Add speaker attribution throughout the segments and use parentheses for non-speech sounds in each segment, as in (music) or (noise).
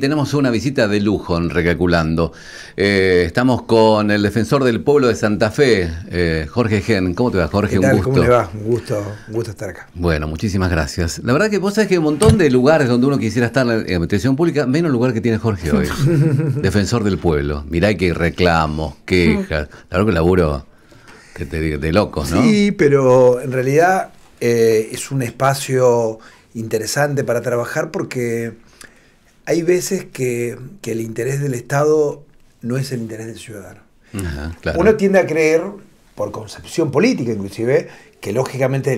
Speaker 1: Tenemos una visita de lujo en eh, estamos con el defensor del pueblo de Santa Fe, eh, Jorge Gen. ¿Cómo te va, Jorge? Un gusto. ¿Cómo le va?
Speaker 2: Un gusto, estar acá.
Speaker 1: Bueno, muchísimas gracias. La verdad que vos sabés que hay un montón de lugares donde uno quisiera estar en la administración pública, menos lugar que tiene Jorge hoy. (laughs) defensor del pueblo. Mirá que reclamos, quejas. La verdad que laburo que te, de locos, ¿no? Sí,
Speaker 2: pero en realidad eh, es un espacio interesante para trabajar porque hay veces que, el interés del Estado no es el interés del ciudadano. Uno tiende a creer, por concepción política inclusive, que lógicamente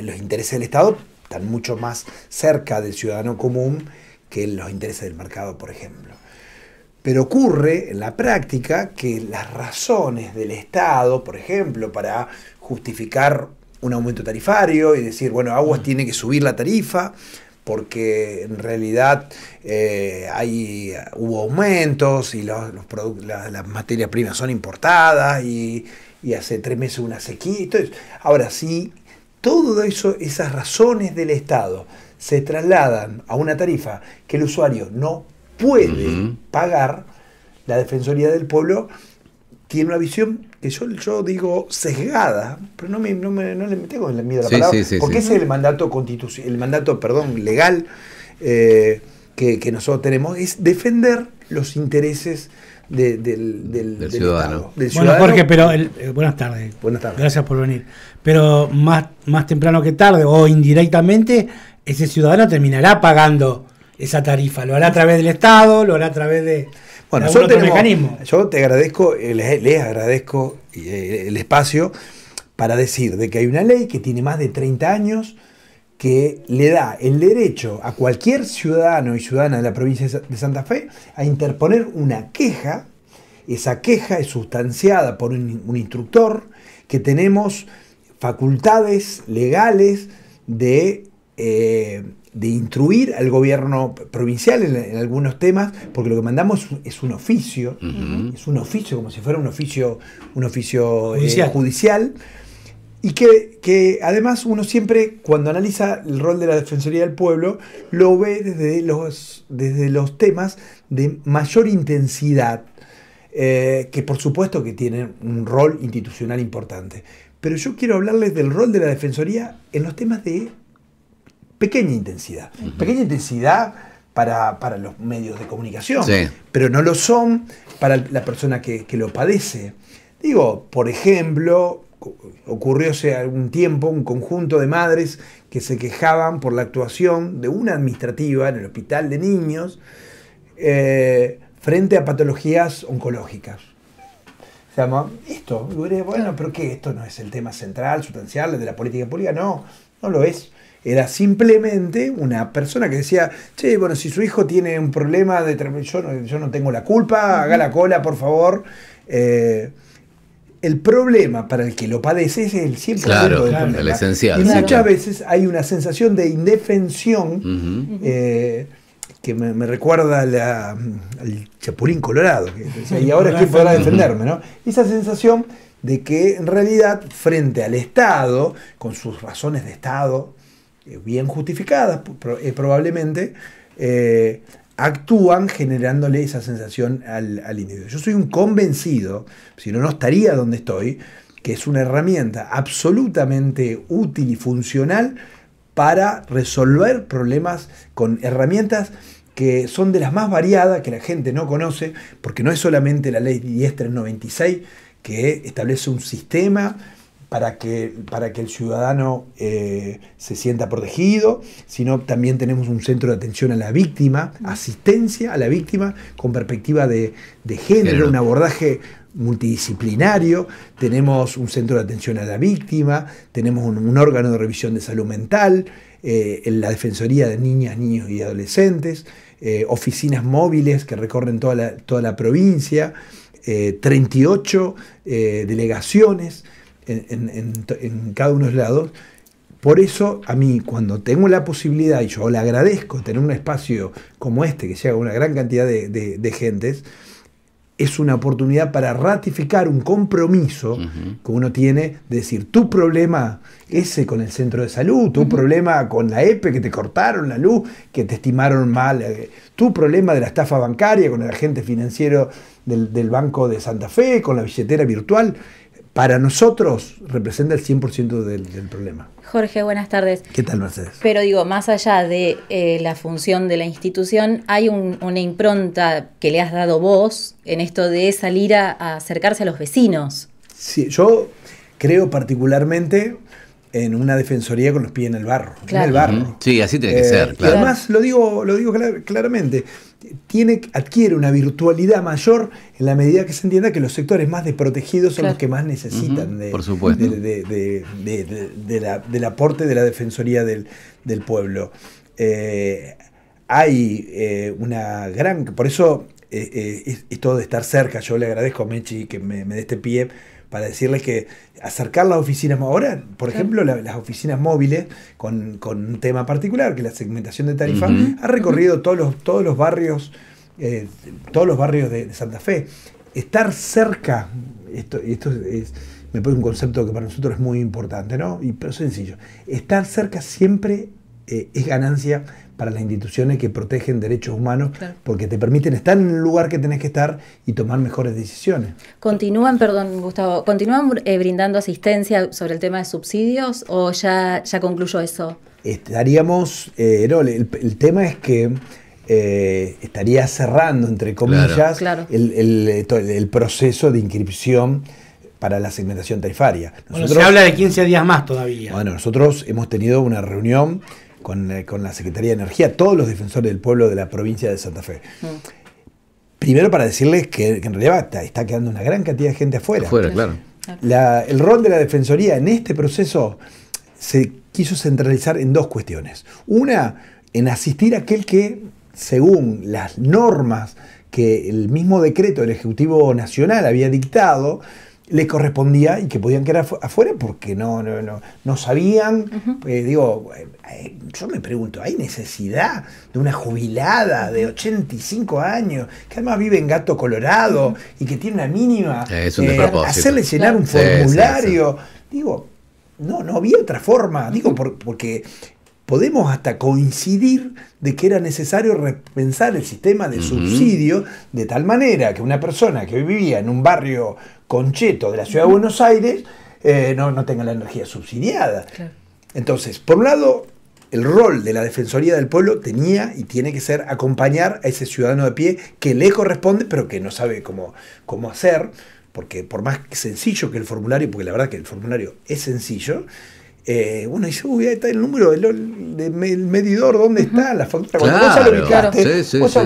Speaker 2: los intereses del Estado están mucho más cerca del ciudadano común que los intereses del mercado, por ejemplo. Pero ocurre en la práctica que las razones del Estado, por ejemplo, para justificar un aumento tarifario y decir, bueno, Aguas mm. tiene que subir la tarifa, porque en realidad eh, hay, hubo aumentos y las materias primas son importadas y, hace tres meses una sequía. ahora, si todo eso, esas razones del Estado se trasladan a una tarifa que el usuario no puede pagar, la Defensoría del Pueblo tiene una visión que yo, digo sesgada, pero no, me, no, me, no le miedo a la palabra, porque ese es el mandato el mandato, perdón, legal eh, que, nosotros tenemos, es defender los intereses del, ciudadano. Bueno, Jorge, pero
Speaker 3: eh, buenas tardes. Buenas tardes. Gracias por venir. Pero más, más temprano que tarde, o indirectamente, ese ciudadano terminará pagando esa tarifa. Lo hará a través del Estado, lo hará a través de...
Speaker 2: Bueno, yo, mecanismo. yo te agradezco, eh, les, agradezco eh, el espacio para decir de que hay una ley que tiene más de 30 años que le da el derecho a cualquier ciudadano y ciudadana de la provincia de Santa Fe a interponer una queja. Esa queja es sustanciada por un, instructor que tenemos facultades legales de eh, de instruir al gobierno provincial en, algunos temas, porque lo que mandamos es un oficio, es un oficio, como si fuera un oficio, un oficio eh, judicial. y que, que, además uno siempre, cuando analiza el rol de la Defensoría del Pueblo, lo ve desde los, desde los temas de mayor intensidad, eh, que por supuesto que tienen un rol institucional importante. Pero yo quiero hablarles del rol de la Defensoría en los temas de pequeña intensidad. Pequeña intensidad para, los medios de comunicación, pero no lo son para la persona que, lo padece. Digo, por ejemplo, ocurrió hace algún tiempo un conjunto de madres que se quejaban por la actuación de una administrativa en el hospital de niños eh, frente a patologías oncológicas. Se llama esto. bueno, pero ¿qué? Esto no es el tema central, sustancial de la política pública. No, no lo es. Era simplemente una persona que decía, che, bueno, si su hijo tiene un problema, de yo, no, tengo la culpa, haga la cola, por favor. Eh, el problema para el que lo padece es el 100% claro, del problema. El esencial, y muchas veces hay una sensación de indefensión eh, que me, recuerda al Chapulín Colorado. Que y ahora quién podrá defenderme, Esa sensación de que en realidad frente al Estado, con sus razones de Estado, eh, bien justificadas eh, probablemente, eh, actúan generándole esa sensación al, al, individuo. Yo soy un convencido, si no, no estaría donde estoy, que es una herramienta absolutamente útil y funcional para resolver problemas con herramientas que son de las más variadas, que la gente no conoce, porque no es solamente la ley 10396 que establece un sistema para que, para que el ciudadano eh, se sienta protegido, sino también tenemos un centro de atención a la víctima, asistencia a la víctima con perspectiva de, género, un abordaje multidisciplinario, tenemos un centro de atención a la víctima, tenemos un, órgano de revisión de salud mental, eh, la Defensoría de Niñas, Niños y Adolescentes, eh, oficinas móviles que recorren toda la, toda la provincia, 38 delegaciones en, cada uno de los lados. Por eso a mí cuando tengo la posibilidad, y yo le agradezco tener un espacio como este, que llega a una gran cantidad de, de, gentes, es una oportunidad para ratificar un compromiso que uno tiene de decir, tu problema ese con el centro de salud, tu problema con la EPE e que te cortaron la luz, que te estimaron mal, eh, tu problema de la estafa bancaria con el agente financiero del Banco de Santa Fe, con la billetera virtual, para nosotros representa el 100% del, del, problema.
Speaker 1: Jorge, buenas tardes. ¿Qué tal, Mercedes? Pero digo, más allá de eh, la función de la institución, hay una impronta que le has dado vos en esto de salir a acercarse a los
Speaker 2: vecinos. Sí, yo creo particularmente en una defensoría con los pies en el barro. En el barro.
Speaker 1: Sí, así tiene que eh, ser. además,
Speaker 2: lo digo, lo digo claramente, tiene, adquiere una virtualidad mayor en la medida que se entienda que los sectores más desprotegidos son los que más necesitan del aporte de la defensoría del, pueblo. Eh, hay eh, una gran... Por eso esto eh, eh, de estar cerca. Yo le agradezco a Mechi que me, dé este pie para decirles que acercar las oficinas, ahora, por ejemplo, las oficinas móviles, con, un tema particular, que es la segmentación de tarifa, ha recorrido todos los, todos los barrios, eh, todos los barrios de, Santa Fe. Estar cerca, esto, esto es, me pone un concepto que para nosotros es muy importante, ¿no? Y pero sencillo. Estar cerca siempre es ganancia para las instituciones que protegen derechos humanos, porque te permiten estar en el lugar que tenés que estar y tomar mejores decisiones.
Speaker 1: ¿Continúan, perdón, Gustavo, continúan eh, brindando asistencia sobre el tema de subsidios o ya, ya concluyó
Speaker 2: eso? Estaríamos, eh, el, tema es que eh, estaría cerrando, entre comillas, el, proceso de inscripción para la segmentación tarifaria. Nosotros, se habla de 15 días más todavía. Bueno, nosotros hemos tenido una reunión eh, con, la Secretaría de Energía, todos los defensores del pueblo de la provincia de Santa Fe. Mm. Primero para decirles que, en realidad está, quedando una gran cantidad de gente afuera. el rol de la Defensoría en este proceso se quiso centralizar en dos cuestiones. Una, en asistir a aquel que, según las normas que el mismo decreto del Ejecutivo Nacional había dictado, le correspondía y que podían quedar afuera porque no, no, no, no sabían. Eh, digo, eh, yo me pregunto, ¿hay necesidad de una jubilada de 85 años que además vive en Gato Colorado y que tiene una mínima? Eh, es un hacerle llenar un formulario. Digo, no, no había otra forma. Digo, porque podemos hasta coincidir de que era necesario repensar el sistema de subsidio de tal manera que una persona que vivía en un barrio concheto de la ciudad de Buenos Aires eh, no, no, tenga la energía subsidiada. Entonces, por un lado, el rol de la Defensoría del Pueblo tenía y tiene que ser acompañar a ese ciudadano de pie que le corresponde, pero que no sabe cómo, cómo hacer, porque por más sencillo que el formulario, porque la verdad que el formulario es sencillo, eh, y yo voy a está el número del, medidor, ¿dónde está la factura? Cuando lo ubicaste, sí, sí,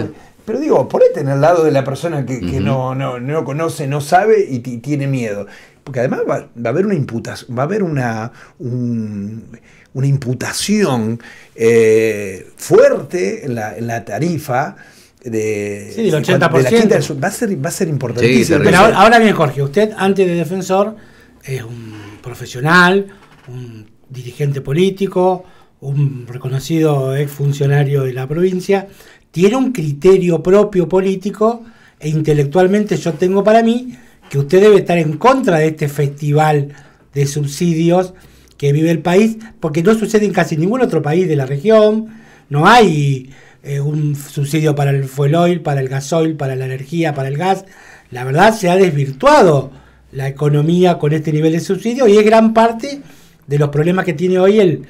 Speaker 2: pero digo, ponete en el lado de la persona que, no, no, no conoce, no sabe y tiene miedo. Porque además va, a haber una imputación, va a haber una, una imputación eh, fuerte en la, en la tarifa de, del 80%. va, a ser, va a ser importantísimo. Pero ahora, ahora, bien,
Speaker 3: Jorge, usted antes de defensor es un profesional, un dirigente político, un reconocido exfuncionario de la provincia, tiene un criterio propio político e intelectualmente yo tengo para mí que usted debe estar en contra de este festival de subsidios que vive el país, porque no sucede en casi ningún otro país de la región, no hay eh, un subsidio para el fuel oil, para el gasoil, para la energía, para el gas, la verdad se ha desvirtuado la economía con este nivel de subsidio y es gran parte de los problemas que tiene hoy el,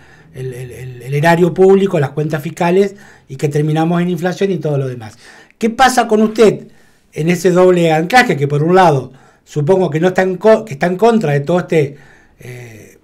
Speaker 3: erario público, las cuentas fiscales y que terminamos en inflación y todo lo demás. ¿Qué pasa con usted en ese doble anclaje que por un lado supongo que no está en, contra de todo este eh,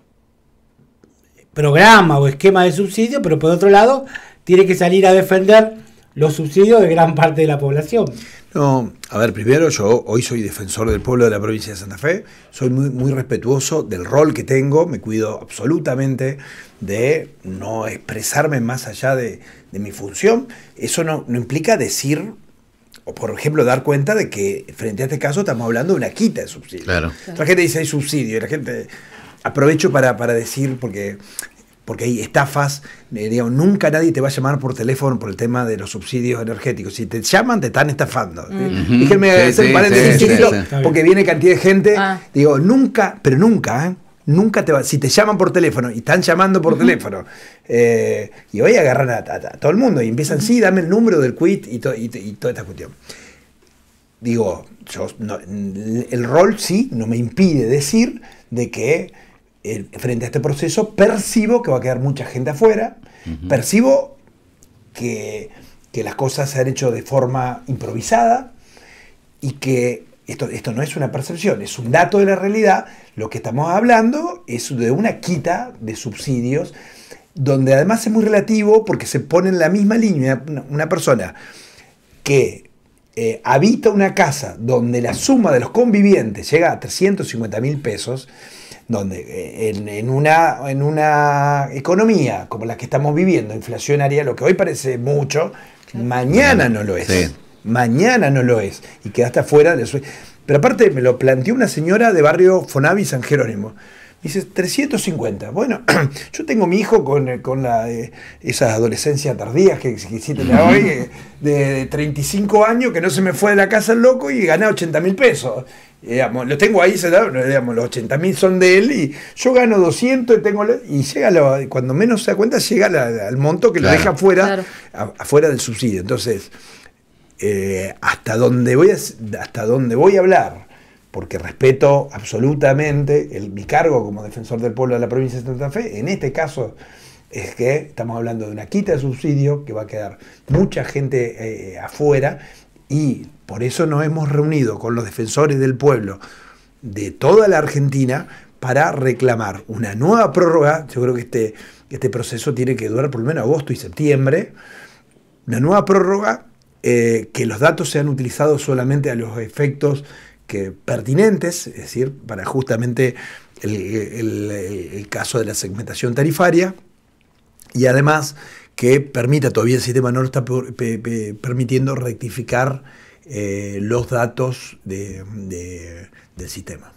Speaker 3: programa o esquema de subsidio, pero por otro lado tiene que salir a defender los subsidios de gran
Speaker 2: parte de la población? No, a ver, primero yo hoy soy defensor del pueblo de la provincia de Santa Fe, soy muy, respetuoso del rol que tengo, me cuido absolutamente de no expresarme más allá de, mi función. Eso no, implica decir o por ejemplo dar cuenta de que frente a este caso estamos hablando de una quita de subsidio. La gente dice hay subsidio y la gente aprovecho para decir, porque porque hay estafas, eh, digo nunca nadie te va a llamar por teléfono por el tema de los subsidios energéticos. Si te llaman, te están estafando. Mm. Eh, déjenme hacer paréntesis porque viene cantidad de gente. Ah. Digo, nunca, pero nunca, ¿eh? Nunca te va, si te llaman por teléfono y están llamando por teléfono y voy agarran a, agarrar a, todo el mundo y empiezan, sí, dame el número del quit y, toda esta cuestión. Digo, el rol sí no me impide decir de que frente a este proceso, percibo que va a quedar mucha gente afuera, percibo que, las cosas se han hecho de forma improvisada y que esto, esto no es una percepción, es un dato de la realidad, lo que estamos hablando es de una quita de subsidios, donde además es muy relativo porque se pone en la misma línea una persona que eh, habita una casa donde la suma de los convivientes llega a 350 mil pesos, donde eh, en, una, en una economía como la que estamos viviendo, inflacionaria, lo que hoy parece mucho, mañana no lo es. Mañana no lo es. Y quedaste afuera de su... Pero aparte me lo planteó una señora de barrio Fonavi San Jerónimo. Dice, 350. Bueno, (clears throat) yo tengo mi hijo con, eh, con la, eh, esas adolescencias tardías que hoy, de, de, 35 años, que no se me fue de la casa el loco y gané 80 mil pesos lo tengo ahí, los 80 mil son de él y yo gano 200 y tengo y llega cuando menos se da cuenta llega al monto que lo deja fuera afuera del subsidio entonces eh, hasta donde voy a, hasta voy a hablar porque respeto absolutamente el, mi cargo como defensor del pueblo de la provincia de Santa Fe en este caso es que estamos hablando de una quita de subsidio que va a quedar mucha gente eh, afuera y por eso nos hemos reunido con los defensores del pueblo de toda la Argentina para reclamar una nueva prórroga. Yo creo que este, este proceso tiene que durar por lo menos agosto y septiembre. Una nueva prórroga, eh, que los datos sean utilizados solamente a los efectos que, pertinentes, es decir, para justamente el, el caso de la segmentación tarifaria. Y además que permita, todavía el sistema no lo está permitiendo rectificar eh, los datos del sistema.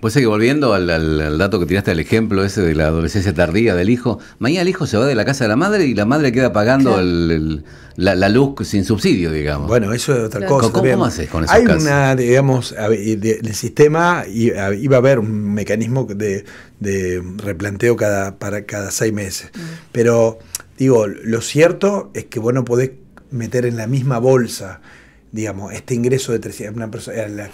Speaker 1: Pues que volviendo al, dato que tiraste, al ejemplo ese de la adolescencia tardía del hijo, mañana el hijo se va de la casa de la madre y la madre queda pagando la, luz sin subsidio,
Speaker 2: digamos. Bueno, eso es otra cosa. ¿Cómo, ¿Cómo, haces con esos Hay una, digamos, el sistema iba a haber un mecanismo de, replanteo cada, para cada seis meses. Mm. Pero, digo, lo cierto es que vos no podés meter en la misma bolsa digamos, este ingreso de 300,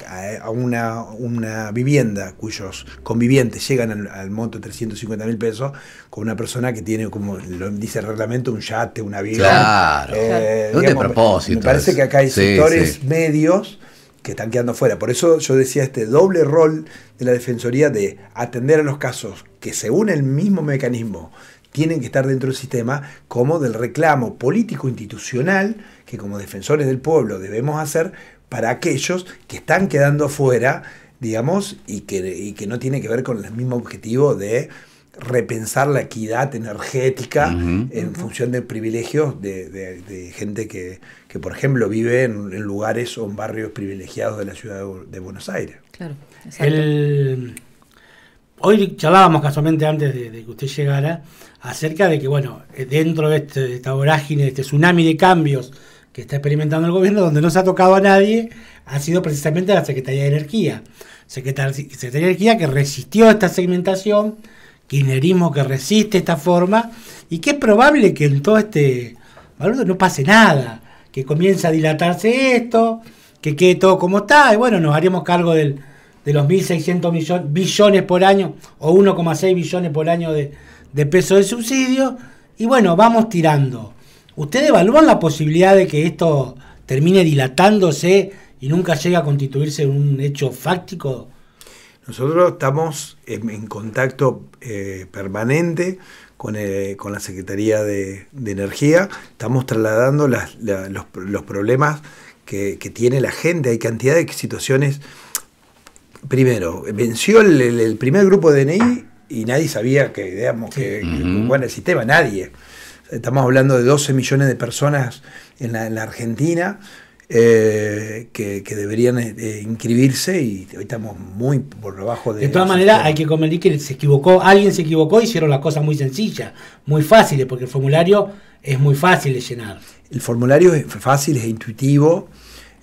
Speaker 2: a, una, una, vivienda cuyos convivientes llegan al, monto de 350 mil pesos con una persona que tiene, como lo dice el reglamento, un yate, una vida. Claro, eh, propósito. Me parece que acá hay sectores medios que están quedando fuera. Por eso yo decía este doble rol de la Defensoría de atender a los casos que según el mismo mecanismo tienen que estar dentro del sistema, como del reclamo político-institucional que como defensores del pueblo debemos hacer para aquellos que están quedando fuera, digamos, y que, no tiene que ver con el mismo objetivo de repensar la equidad energética en función de privilegios de, gente que, por ejemplo, vive en, lugares o en barrios privilegiados de la ciudad de, Buenos Aires.
Speaker 3: Claro, exacto. El, Hoy charlábamos casualmente antes de, que usted llegara acerca de que, bueno, eh, dentro de, este, esta vorágine, de este tsunami de cambios que está experimentando el gobierno, donde no se ha tocado a nadie, ha sido precisamente la Secretaría de Energía. Secretaría de Energía que resistió esta segmentación, kirchnerismo que resiste esta forma, y que es probable que en todo este valor no pase nada, que comience a dilatarse esto, que quede todo como está, y bueno, nos haremos cargo del de los 1.600 billones por año o 1,6 billones por año de, de peso de subsidio. Y bueno, vamos tirando. ¿Ustedes evalúan la posibilidad de que esto termine dilatándose y nunca llegue a constituirse un hecho fáctico?
Speaker 2: Nosotros estamos en, contacto eh, permanente eh, con, la Secretaría de, Energía, estamos trasladando los, problemas que, que tiene la gente, hay cantidad de situaciones primero, venció el, primer grupo de DNI y nadie sabía que, digamos, que, bueno, el sistema, nadie. Estamos hablando de 12 millones de personas en la, Argentina eh, que, deberían eh, eh, inscribirse y hoy estamos muy por debajo de... De todas
Speaker 3: maneras, hay que convencer que se equivocó, alguien se equivocó, hicieron las cosas muy sencillas, muy fáciles, porque el formulario es muy fácil de llenar.
Speaker 2: El formulario es fácil, es intuitivo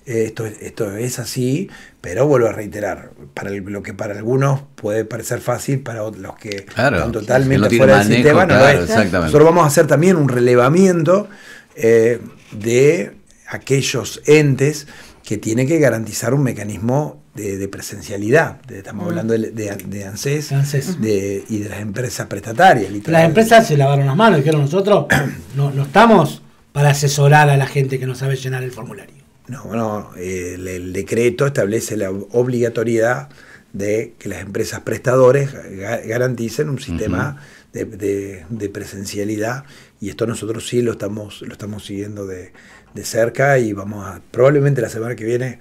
Speaker 2: esto, esto es así, pero vuelvo a reiterar, para lo que para algunos puede parecer fácil, para los que están totalmente fuera del sistema, no es. Nosotros vamos a hacer también un relevamiento eh, de aquellos entes que tienen que garantizar un mecanismo de, presencialidad. estamos mm. hablando de, de ANSES, y de las empresas prestatarias. Las empresas se lavaron
Speaker 3: las manos dijeron nosotros no estamos para asesorar a la gente que no sabe llenar el formulario.
Speaker 2: Bueno, el, decreto establece la obligatoriedad de que las empresas prestadores garanticen un sistema de, presencialidad y esto nosotros sí lo estamos, lo estamos siguiendo de, cerca y vamos a, probablemente la semana que viene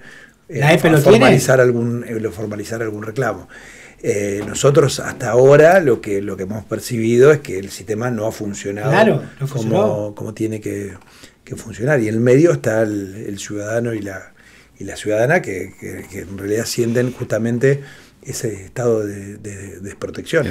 Speaker 2: eh, e formalizar, algún, eh, formalizar algún reclamo. Eh, nosotros hasta ahora lo que, lo que hemos percibido es que el sistema no ha funcionado como, como tiene que funcionar. Y en el medio está el, ciudadano y la, y la ciudadana que, en realidad sienten justamente ese estado de, de desprotección.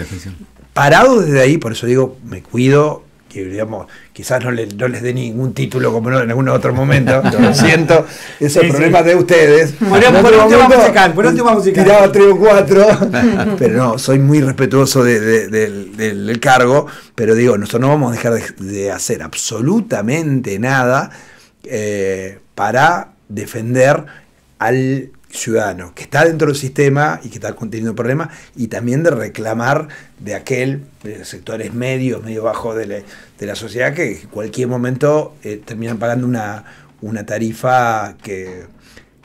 Speaker 2: Parado desde ahí, por eso digo, me cuido, que digamos, quizás no, le, no les dé ningún título como no, en algún otro momento, (laughs) lo siento, es el problema de ustedes. Por, por, último tema musical, por último tema musical. Tiraba 3 o 4, pero no, soy muy respetuoso de, de, de, del, del, cargo, pero digo, nosotros no vamos a dejar de, hacer absolutamente nada eh, para defender al ciudadano que está dentro del sistema y que está teniendo problemas y también de reclamar de aquel, sectores medios, medio bajo de la, sociedad que en cualquier momento eh, terminan pagando una, una tarifa que,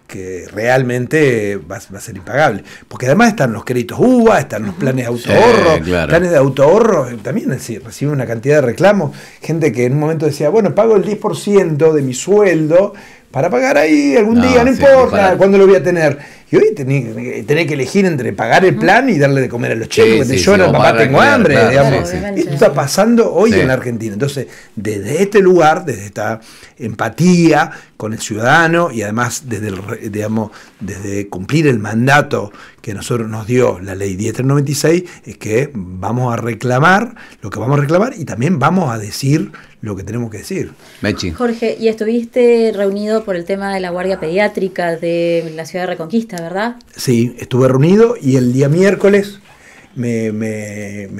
Speaker 2: que realmente va, a ser impagable. Porque además están los créditos UBA, están los planes de autoahorro, planes de autoahorro, eh, también decir, reciben una cantidad de reclamos, gente que en un momento decía, bueno, pago el 10% de mi sueldo para pagar ahí algún día, no importa cuándo lo voy a tener. Y hoy tenés, que elegir entre pagar el plan y darle de comer a los chicos que te papá, tengo hambre. digamos. Esto está pasando hoy en la Argentina. Entonces, desde este lugar, desde esta empatía con el ciudadano y además desde, el, digamos, desde cumplir el mandato que nosotros nos dio la ley 10.96, es que vamos a reclamar lo que vamos a reclamar y también vamos a decir lo que tenemos que decir.
Speaker 1: Jorge, y estuviste reunido por el tema de la guardia pediátrica de la ciudad de Reconquista, ¿verdad?
Speaker 2: Sí, estuve reunido y el día miércoles me,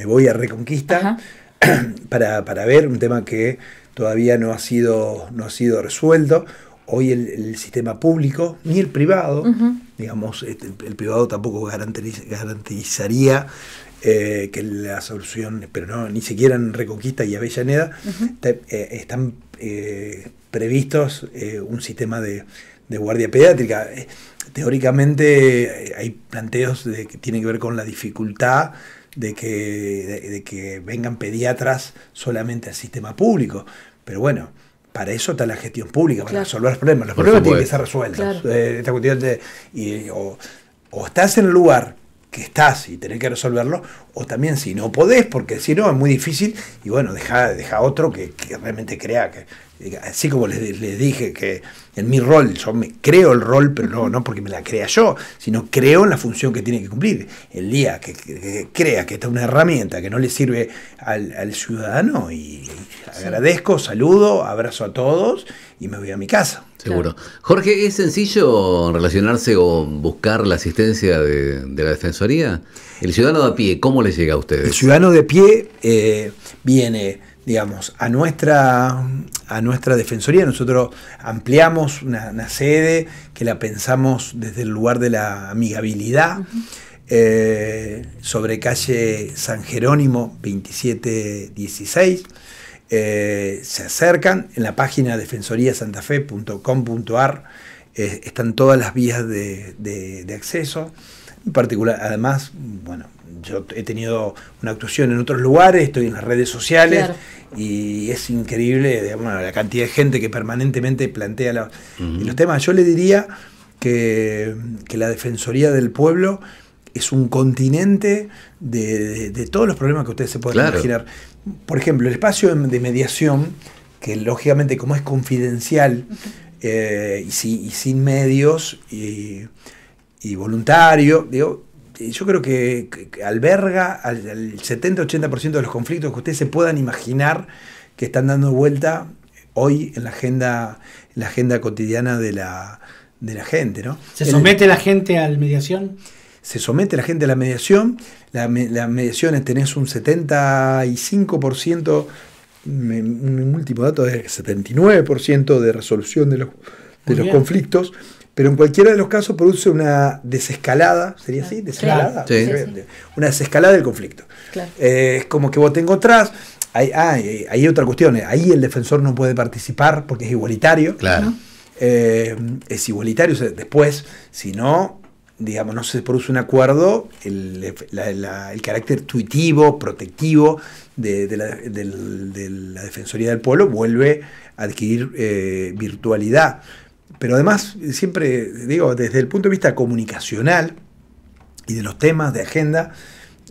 Speaker 2: voy a Reconquista (clears throat) para, ver un tema que todavía no ha sido, no ha sido resuelto. Hoy el, sistema público, ni el privado, digamos, este, el, privado tampoco garantizaría eh, que la solución, pero no, ni siquiera en Reconquista y Avellaneda, eh, están eh, previstos un sistema de, guardia pediátrica. Teóricamente hay planteos de, que tienen que ver con la dificultad de que, que vengan pediatras solamente al sistema público, pero bueno, para eso está la gestión pública, para resolver los problemas. Los problemas tienen que ser resueltos. o, o, estás en el lugar que estás y tenés que resolverlo, o también si no podés, porque si no es muy difícil, y bueno, deja, deja otro que, realmente crea que, así como les dije que en mi rol. Yo me creo el rol, pero no, no porque me la crea yo, sino creo en la función que tiene que cumplir. El día que, crea que esta es una herramienta que no le sirve al, ciudadano, y, agradezco, saludo, abrazo a todos y me voy a mi casa. Seguro.
Speaker 1: Jorge, ¿es sencillo relacionarse o buscar la asistencia de, la Defensoría? El ciudadano de a pie,
Speaker 2: ¿cómo le llega a ustedes? El ciudadano de pie eh, viene digamos, a nuestra, a nuestra defensoría. Nosotros ampliamos una, sede que la pensamos desde el lugar de la amigabilidad. Eh, sobre calle San Jerónimo 2716. Eh, se acercan en la página defensoriasantafe.com.ar eh, están todas las vías de, acceso en particular, además, bueno, yo he tenido una actuación en otros lugares, estoy en las redes sociales y es increíble la cantidad de gente que permanentemente plantea los temas. Yo le diría que, la Defensoría del Pueblo es un continente de, todos los problemas que ustedes se pueden imaginar. Por ejemplo, el espacio de mediación, que lógicamente como es confidencial eh, y, sin medios y, y voluntario, digo, eh, yo creo que alberga al, 70-80% de los conflictos que ustedes se puedan imaginar que están dando vuelta hoy en la agenda, la agenda cotidiana de la, gente. ¿no? ¿Se somete la gente a la mediación? Se somete la gente a la mediación. La, mediación mediación tenés un 75%, un último dato es 79% de resolución de los, de los conflictos pero en cualquiera de los casos produce una desescalada, ¿sería así? ¿Desescalada? Una desescalada del conflicto. Eh, es como que vos te encontrás, hay, ah, hay, otra cuestión, eh, ahí el defensor no puede participar porque es igualitario. Claro. Eh, es igualitario, después, si no, digamos, no se produce un acuerdo, el, carácter intuitivo, protectivo de, la, Defensoría del Pueblo vuelve a adquirir virtualidad pero además, siempre digo, desde el punto de vista comunicacional y de los temas de agenda,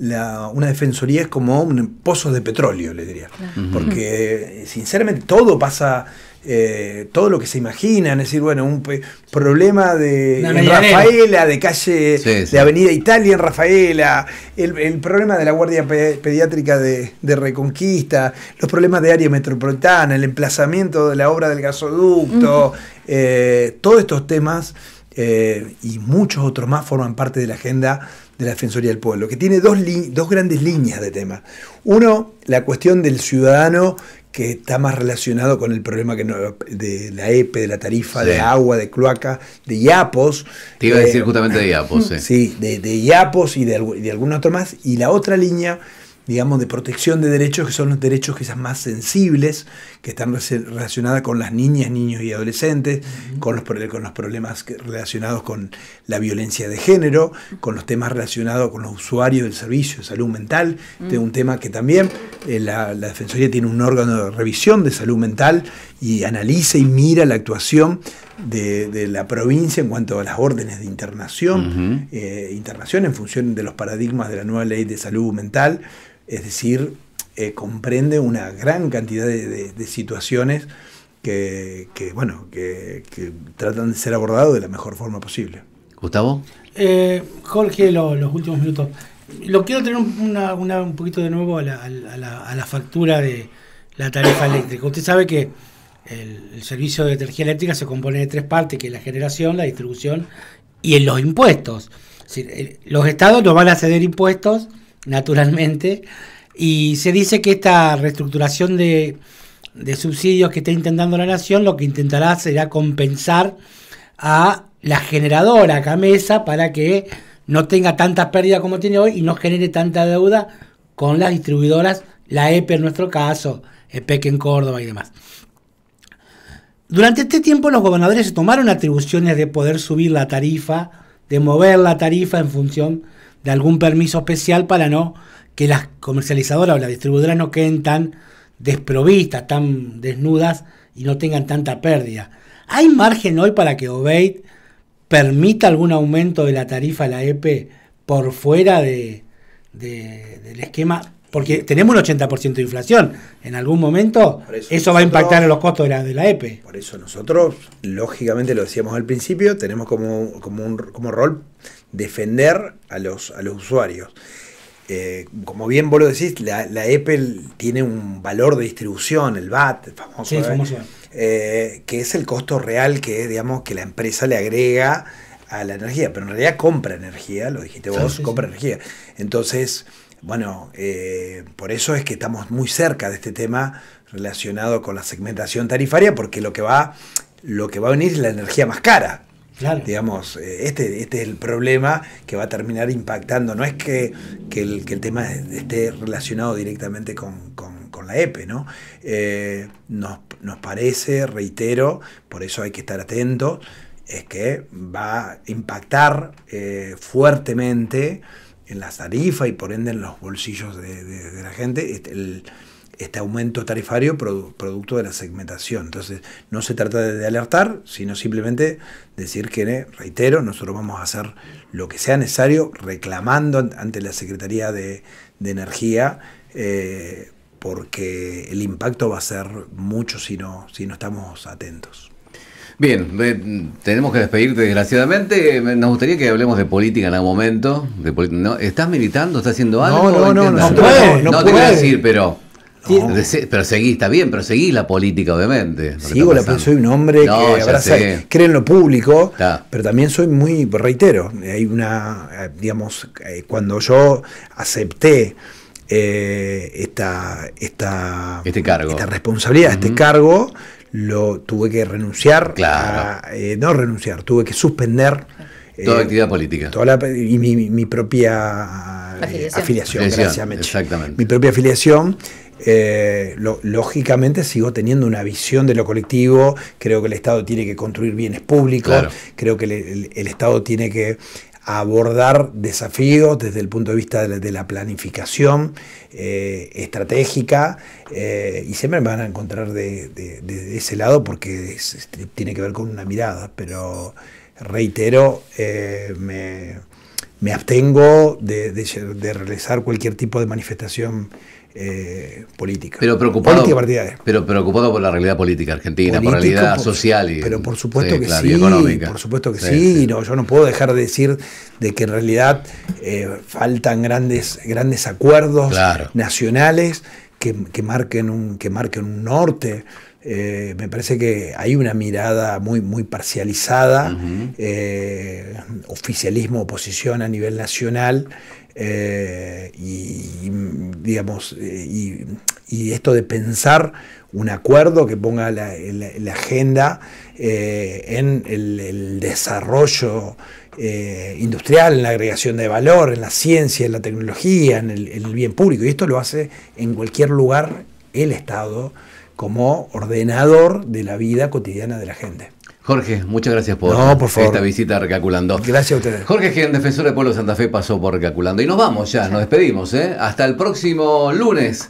Speaker 2: una defensoría es como un pozo de petróleo, le diría. Porque, eh, sinceramente, todo pasa eh, todo lo que se imaginan, es decir, bueno, un problema de Rafaela, de calle, de Avenida Italia en Rafaela, el, problema de la Guardia Pediátrica de, Reconquista, los problemas de área metropolitana, el emplazamiento de la obra del gasoducto, eh, todos estos temas eh, y muchos otros más forman parte de la agenda de la Defensoría del Pueblo, que tiene dos, dos grandes líneas de temas. Uno, la cuestión del ciudadano que está más relacionado con el problema que de la EPE, de la tarifa, de agua, de cloaca, de Iapos. Te iba a eh, decir justamente de Iapos, ah, sí. Sí, de, de Iapos y de, y de alguna otra más. Y la otra línea digamos, de protección de derechos, que son los derechos quizás más sensibles, que están relacionadas con las niñas, niños y adolescentes, con, los, con los problemas relacionados con la violencia de género, con los temas relacionados con los usuarios del servicio de salud mental. Mm. un tema que también eh, la, Defensoría tiene un órgano de revisión de salud mental y analiza y mira la actuación de, la provincia en cuanto a las órdenes de internación, eh, internación en función de los paradigmas de la nueva ley de salud mental es decir, eh, comprende una gran cantidad de, situaciones que, bueno, que, tratan de ser abordado de la mejor forma posible. Gustavo.
Speaker 3: Eh, Jorge, los últimos minutos. Lo quiero tener un poquito de nuevo a la, factura de la tarifa eléctrica. Usted sabe que el, servicio de energía eléctrica se compone de tres partes, que es la generación, la distribución y los impuestos. Es eh, los estados nos van a ceder impuestos naturalmente. Y se dice que esta reestructuración de, subsidios que está intentando la Nación lo que intentará será compensar a la generadora Camesa para que no tenga tantas pérdidas como tiene hoy y no genere tanta deuda con las distribuidoras, la EPE e en nuestro caso, EPEC en Córdoba y demás. Durante este tiempo los gobernadores se tomaron atribuciones de poder subir la tarifa, de mover la tarifa en función de algún permiso especial para no que las comercializadoras o las distribuidoras no queden tan desprovistas, tan desnudas y no tengan tanta pérdida. ¿Hay margen hoy para que Obey permita algún aumento de la tarifa a la EPE por fuera del esquema? Porque tenemos un 80% de inflación. En algún momento eso, va a impactar en los costos de la, de EPE.
Speaker 2: Por eso nosotros, lógicamente lo decíamos al principio, tenemos como, como un como rol defender a los, a los usuarios. Eh, como bien vos lo decís, la, Apple tiene un valor de distribución, el VAT, famoso, ¿eh? Eh, que es el costo real que, digamos, que la empresa le agrega a la energía, pero en realidad compra energía, lo dijiste vos, compra energía. Entonces, bueno, por eso es que estamos muy cerca de este tema relacionado con la segmentación tarifaria, porque lo que va, lo que va a venir es la energía más cara. Digamos, eh, este, este, es el problema que va a terminar impactando. No es que, el, tema esté relacionado directamente con, la EPE, e, ¿no? Eh, nos, parece, reitero, por eso hay que estar atento, es que va a impactar eh, fuertemente en la tarifa y por ende en los bolsillos de, la gente este, este aumento tarifario producto de la segmentación. Entonces, no se trata de alertar, sino simplemente decir que, reitero, nosotros vamos a hacer lo que sea necesario reclamando ante la Secretaría de, Energía. Eh, porque el impacto va a ser mucho si no, si no estamos atentos.
Speaker 1: Bien, tenemos que despedirte desgraciadamente. Nos gustaría que hablemos de política en algún momento. ¿no? ¿Estás militando? ¿Estás haciendo algo? No, no, no, no, no, no, te voy decir, pero... Pero seguí, está bien, pero seguí la política, obviamente. Sigo la soy
Speaker 2: un hombre que abraza, cree en lo público, pero también soy muy, reitero, hay una, eh, digamos, eh, cuando yo acepté eh, esta, esta, este esta responsabilidad, este cargo, lo tuve que renunciar, no renunciar, tuve que suspender.
Speaker 1: Toda eh, actividad política.
Speaker 2: y mi, propia
Speaker 1: afiliación, gracias, Exactamente.
Speaker 2: Mi propia afiliación. Eh, lógicamente sigo teniendo una visión de lo colectivo, creo que el Estado tiene que construir bienes públicos, creo que el, Estado tiene que abordar desafíos desde el punto de vista de la, planificación eh, estratégica eh, y siempre me van a encontrar de, ese lado porque este, tiene que ver con una mirada, pero reitero, me, abstengo de realizar cualquier tipo de manifestación eh, política. Pero preocupado,
Speaker 1: por la realidad política argentina, por la realidad social y, pero por supuesto que sí, económica. por supuesto que sí,
Speaker 2: No, yo no puedo dejar de decir de que en realidad eh, faltan grandes, grandes acuerdos nacionales que, marquen un, que marquen un norte. Eh, me parece que hay una mirada muy, muy parcializada, oficialismo, oposición a nivel nacional. Eh, y digamos eh, y, esto de pensar un acuerdo que ponga la, agenda eh, en el, desarrollo industrial, en la agregación de valor, en la ciencia, en la tecnología, en el bien público. Y esto lo hace en cualquier lugar el Estado como ordenador de la vida cotidiana de la gente.
Speaker 1: Jorge, muchas gracias por, esta visita a Recalculando. Gracias a ustedes. Jorge en defensor del pueblo de Santa Fe, pasó por Recalculando. Y nos vamos ya, nos despedimos. ¿eh? Hasta el próximo lunes.